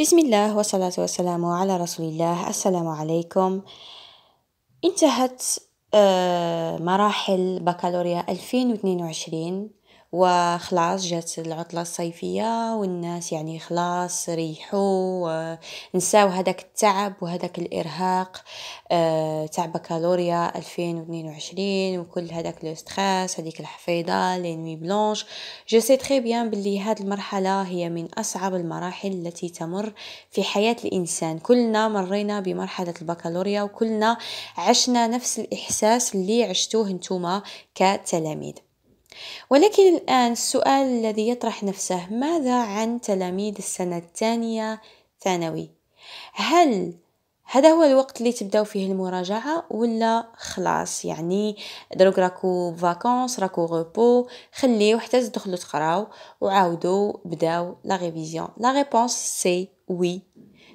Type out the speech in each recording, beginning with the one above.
بسم الله والصلاة والسلام على رسول الله السلام عليكم انتهت آه، مراحل بكالوريا 2022 وخلاص جات العطلة الصيفية والناس يعني خلاص ريحوا نساو هذاك التعب وهذاك الإرهاق تاع بكالوريا 2022 وكل هذاك لو ستريس هذيك الحفيضة لي نوي بلونش جو سي تري بيان بلي هاد المرحلة هي من أصعب المراحل التي تمر في حياة الإنسان كلنا مرينا بمرحلة البكالوريا وكلنا عشنا نفس الإحساس اللي عشتوه نتوما كتلاميذ ولكن الآن السؤال الذي يطرح نفسه ماذا عن تلاميذ السنة الثانية ثانوي؟ هل هذا هو الوقت اللي تبداو فيه المراجعة ولا خلاص يعني دروك راكو فاكونس راكو غوبو خليه حتى تدخلوا تقراو وعاودوا بداو لا ريفيزيون لا ريبونس سي وي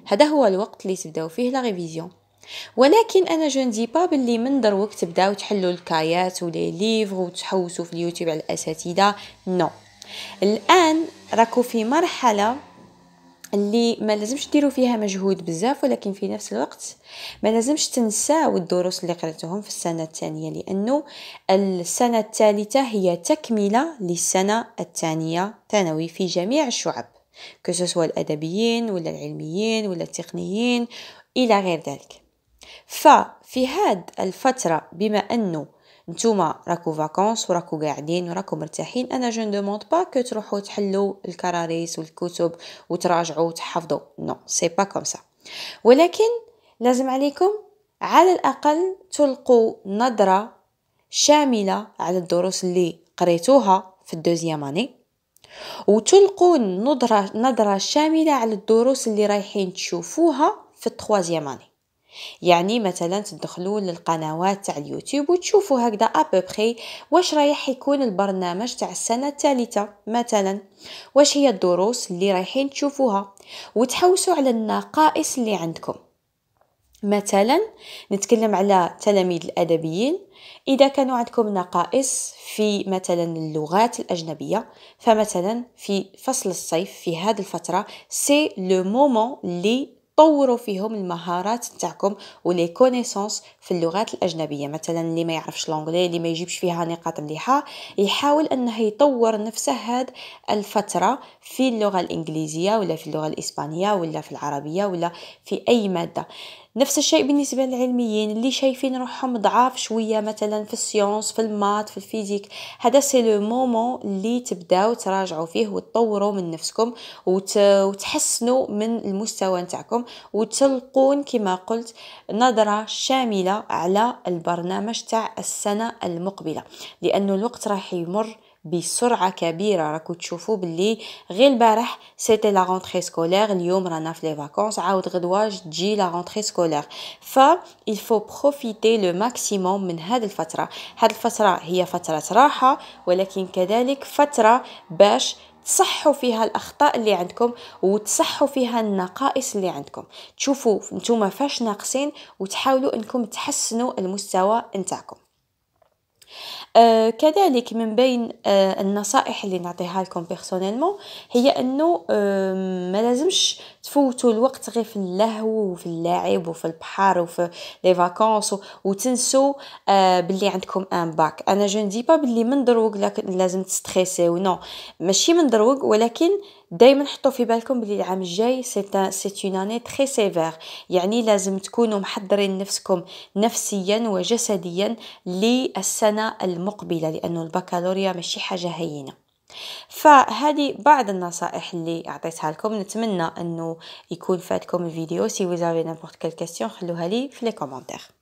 هذا هو الوقت اللي تبداو فيه لا ريفيزيون ولكن انا جو ندي با باللي من دروك تبداو تحلوا الكايات ولي ليفغ وتحوسوا في اليوتيوب على الاساتذه نو no. الان راكو في مرحله اللي ما لازمش ديروا فيها مجهود بزاف ولكن في نفس الوقت ما لازمش تنساو الدروس اللي قريتوهم في السنة الثانية لأنه السنة الثالثة هي تكملة للسنة الثانية ثانوي في جميع الشعب كسوسوا الأدبيين ولا العلميين ولا التقنيين إلى غير ذلك ففي هاد الفترة بما انه نتوما راكو فاكونس وراكو قاعدين وراكو مرتاحين انا جون دوموند با كو تروحو تحلو الكراريس والكتب وتراجعو وتحفظو نو سي با كوم سا ولكن لازم عليكم على الاقل تلقوا نظره شامله على الدروس اللي قريتوها في الدوزيام اني وتلقوا نظره نظره شامله على الدروس اللي رايحين تشوفوها في التوازيام اني يعني مثلا تدخلوا للقنوات تاع اليوتيوب وتشوفوا هكذا ابوبخي واش رايح يكون البرنامج تاع السنه الثالثه مثلا واش هي الدروس اللي رايحين تشوفوها وتحوسوا على النقائص اللي عندكم مثلا نتكلم على تلاميذ الادبيين اذا كانوا عندكم نقائص في مثلا اللغات الاجنبيه فمثلا في فصل الصيف في هذه الفتره سي لو مومون لي طوروا فيهم المهارات نتاعكم ولي كونيسونس في اللغات الاجنبيه مثلا اللي ما يعرفش لونغلي اللي ما يجيبش فيها نقاط مليحه يحاول انه يطور نفسه هاد الفتره في اللغه الانجليزيه ولا في اللغه الاسبانيه ولا في العربيه ولا في اي ماده نفس الشيء بالنسبه للعلميين اللي شايفين روحهم ضعاف شويه مثلا في السيونس في المات في الفيزيك هذا سي لو مومون اللي تبداو تراجعوا فيه وتطوروا من نفسكم وتحسنوا من المستوى نتاعكم وتلقون كما قلت نظره شامله على البرنامج تاع السنه المقبله لانه الوقت راح يمر بسرعه كبيره راكو تشوفوا باللي غير البارح سيتي لا رونتري سكولير اليوم رانا في لي فاكونس عاود غدوه تجي لا رونتري سكولير ف il faut profiter le maximum من هاد الفتره هاد الفتره هي فتره راحه ولكن كذلك فتره باش تصحوا فيها الاخطاء اللي عندكم وتصحوا فيها النقائص اللي عندكم تشوفوا نتوما فاش ناقصين وتحاولوا انكم تحسنوا المستوى نتاعكم آه، كذلك من بين آه، النصائح اللي نعطيها لكم بيرسونيلمون هي انه ما لازمش تفوتوا الوقت غير في اللهو وفي اللعب وفي البحر وفي لي فاكونس وتنسوا آه، باللي عندكم ان باك انا جو ندي با باللي من دروك لازم تستريسي نو ماشي من دروك ولكن دائما حطوا في بالكم بلي العام الجاي سي سي اون اني تري سيفير يعني لازم تكونوا محضرين نفسكم نفسيا وجسديا للسنه المقبله لانه البكالوريا ماشي حاجه هينه فهذه بعض النصائح اللي عطيتها لكم نتمنى انه يكون فاتكم الفيديو سي وزافي نيمبورت كيل كيسيون خلوها لي في لي كومونتير